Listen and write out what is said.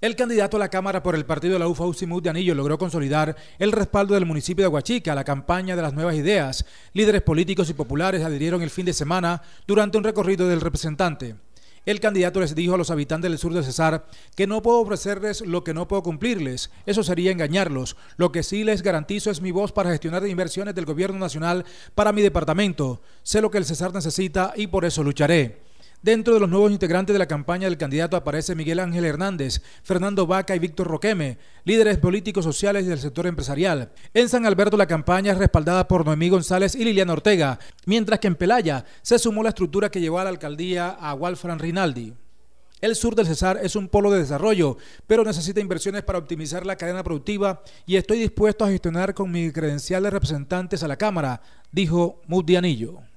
El candidato a la Cámara por el partido de la UFA de Anillo logró consolidar el respaldo del municipio de Huachica a la campaña de las nuevas ideas. Líderes políticos y populares adhirieron el fin de semana durante un recorrido del representante. El candidato les dijo a los habitantes del sur de Cesar que no puedo ofrecerles lo que no puedo cumplirles, eso sería engañarlos. Lo que sí les garantizo es mi voz para gestionar inversiones del gobierno nacional para mi departamento. Sé lo que el Cesar necesita y por eso lucharé. Dentro de los nuevos integrantes de la campaña del candidato aparece Miguel Ángel Hernández, Fernando Vaca y Víctor Roqueme, líderes políticos sociales y del sector empresarial. En San Alberto la campaña es respaldada por Noemí González y Liliana Ortega, mientras que en Pelaya se sumó la estructura que llevó a la alcaldía a Walfran Rinaldi. El sur del Cesar es un polo de desarrollo, pero necesita inversiones para optimizar la cadena productiva y estoy dispuesto a gestionar con mis credenciales representantes a la Cámara, dijo Mudianillo.